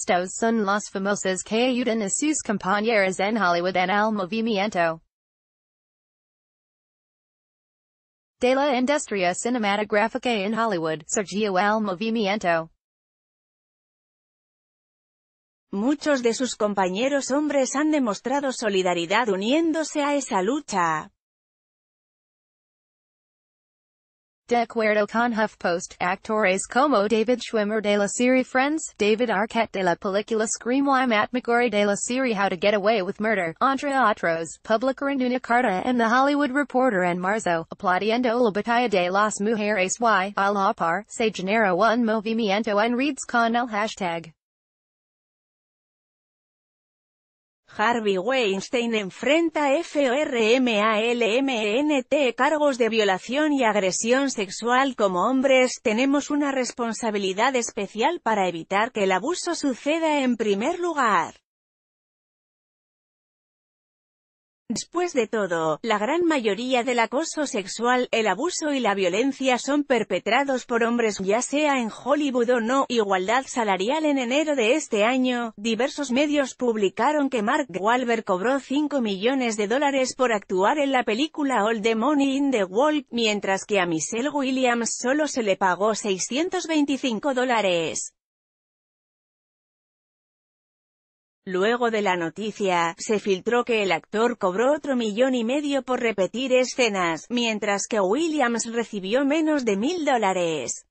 Estos son las famosas que ayudan a sus compañeras en Hollywood en el movimiento de la industria cinematográfica en Hollywood, Sergio el movimiento. Muchos de sus compañeros hombres han demostrado solidaridad uniéndose a esa lucha. De acuerdo con HuffPost, actores como David Schwimmer de la serie Friends, David Arquette de la película Scream y Matt McGorry de la serie How to Get Away with Murder, entre otros, publicaron una carta en The Hollywood Reporter en marzo, aplaudiendo la batalla de las mujeres y a la par, se generó un movimiento en reads con el hashtag. Harvey Weinstein enfrenta F.O.R.M.A.L.M.E.N.T. cargos de violación y agresión sexual como hombres, tenemos una responsabilidad especial para evitar que el abuso suceda en primer lugar. Después de todo, la gran mayoría del acoso sexual, el abuso y la violencia son perpetrados por hombres ya sea en Hollywood o no. Igualdad salarial En enero de este año, diversos medios publicaron que Mark Wahlberg cobró 5 millones de dólares por actuar en la película All the Money in the World, mientras que a Michelle Williams solo se le pagó 625 dólares. Luego de la noticia, se filtró que el actor cobró otro millón y medio por repetir escenas, mientras que Williams recibió menos de mil dólares.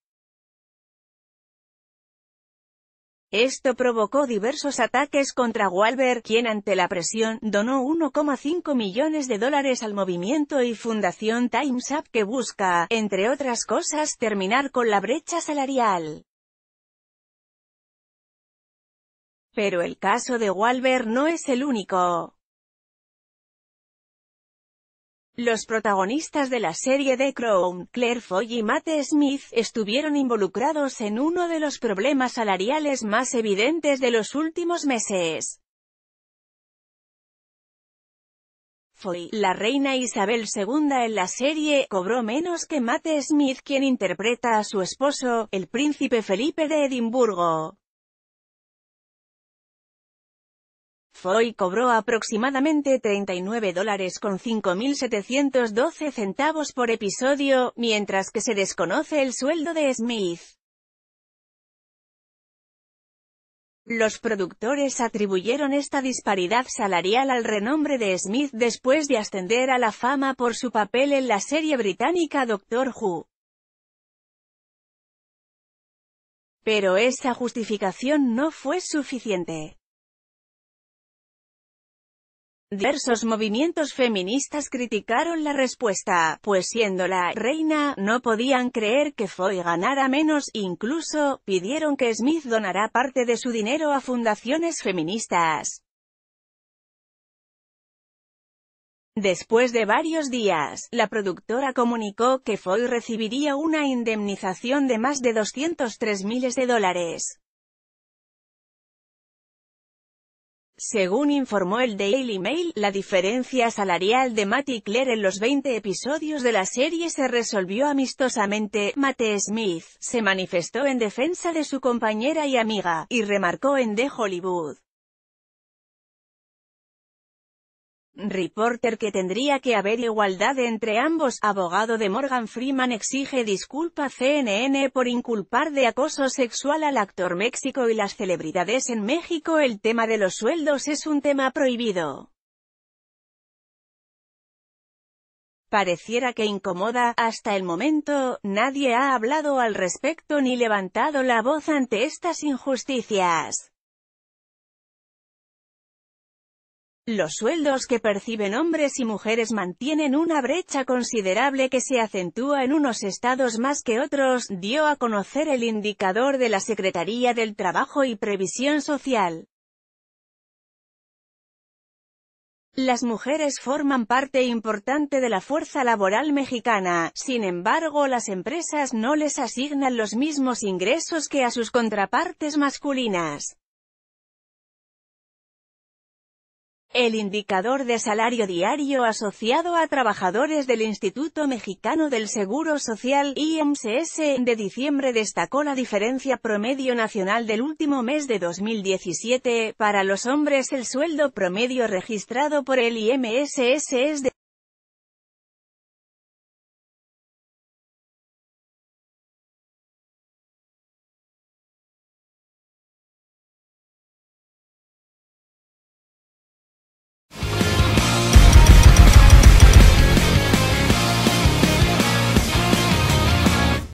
Esto provocó diversos ataques contra Walber, quien ante la presión, donó 1,5 millones de dólares al movimiento y fundación Time's Up que busca, entre otras cosas, terminar con la brecha salarial. Pero el caso de Walber no es el único. Los protagonistas de la serie de Crown, Claire Foy y Matt Smith, estuvieron involucrados en uno de los problemas salariales más evidentes de los últimos meses. Foy, la reina Isabel II en la serie, cobró menos que Matt Smith quien interpreta a su esposo, el príncipe Felipe de Edimburgo. Foy cobró aproximadamente 39 dólares con 5.712 centavos por episodio, mientras que se desconoce el sueldo de Smith. Los productores atribuyeron esta disparidad salarial al renombre de Smith después de ascender a la fama por su papel en la serie británica Doctor Who. Pero esta justificación no fue suficiente. Diversos movimientos feministas criticaron la respuesta, pues siendo la «reina», no podían creer que Foy ganara menos, incluso, pidieron que Smith donara parte de su dinero a fundaciones feministas. Después de varios días, la productora comunicó que Foy recibiría una indemnización de más de 203 miles de dólares. Según informó el Daily Mail, la diferencia salarial de Matt y Claire en los 20 episodios de la serie se resolvió amistosamente. Matt Smith se manifestó en defensa de su compañera y amiga, y remarcó en The Hollywood Reporter que tendría que haber igualdad entre ambos. Abogado de Morgan Freeman exige disculpa CNN por inculpar de acoso sexual al actor México y las celebridades en México. El tema de los sueldos es un tema prohibido. Pareciera que incomoda, hasta el momento, nadie ha hablado al respecto ni levantado la voz ante estas injusticias. Los sueldos que perciben hombres y mujeres mantienen una brecha considerable que se acentúa en unos estados más que otros, dio a conocer el indicador de la Secretaría del Trabajo y Previsión Social. Las mujeres forman parte importante de la fuerza laboral mexicana, sin embargo las empresas no les asignan los mismos ingresos que a sus contrapartes masculinas. El indicador de salario diario asociado a trabajadores del Instituto Mexicano del Seguro Social, IMSS, de diciembre destacó la diferencia promedio nacional del último mes de 2017. Para los hombres el sueldo promedio registrado por el IMSS es de